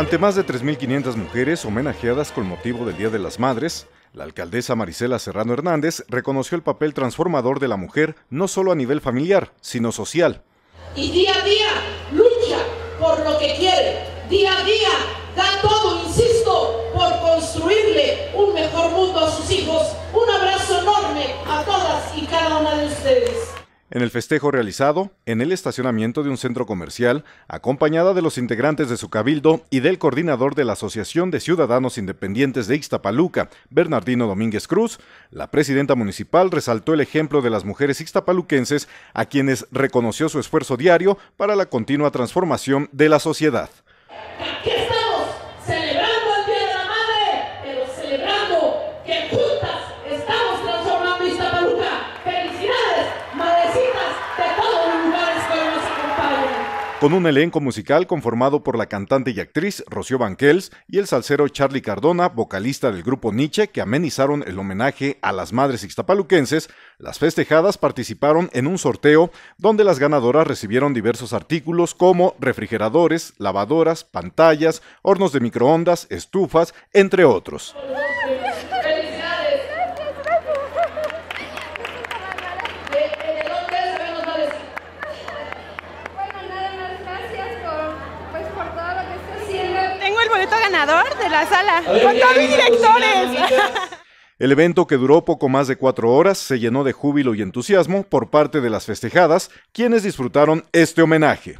Ante más de 3.500 mujeres homenajeadas con motivo del Día de las Madres, la alcaldesa Marisela Serrano Hernández reconoció el papel transformador de la mujer no solo a nivel familiar, sino social. Y día a día lucha por lo que quiere, día a día da todo, insisto, por construirle un mejor mundo a sus hijos. Un abrazo enorme a todas y cada una de ustedes. En el festejo realizado en el estacionamiento de un centro comercial, acompañada de los integrantes de su cabildo y del coordinador de la Asociación de Ciudadanos Independientes de Ixtapaluca, Bernardino Domínguez Cruz, la presidenta municipal resaltó el ejemplo de las mujeres ixtapaluquenses a quienes reconoció su esfuerzo diario para la continua transformación de la sociedad. con un elenco musical conformado por la cantante y actriz Rocío Banquels y el salsero Charlie Cardona, vocalista del grupo Nietzsche, que amenizaron el homenaje a las madres ixtapaluquenses, las festejadas participaron en un sorteo donde las ganadoras recibieron diversos artículos como refrigeradores, lavadoras, pantallas, hornos de microondas, estufas, entre otros. el ganador de la sala, El evento, que duró poco más de cuatro horas, se llenó de júbilo y entusiasmo por parte de las festejadas, quienes disfrutaron este homenaje.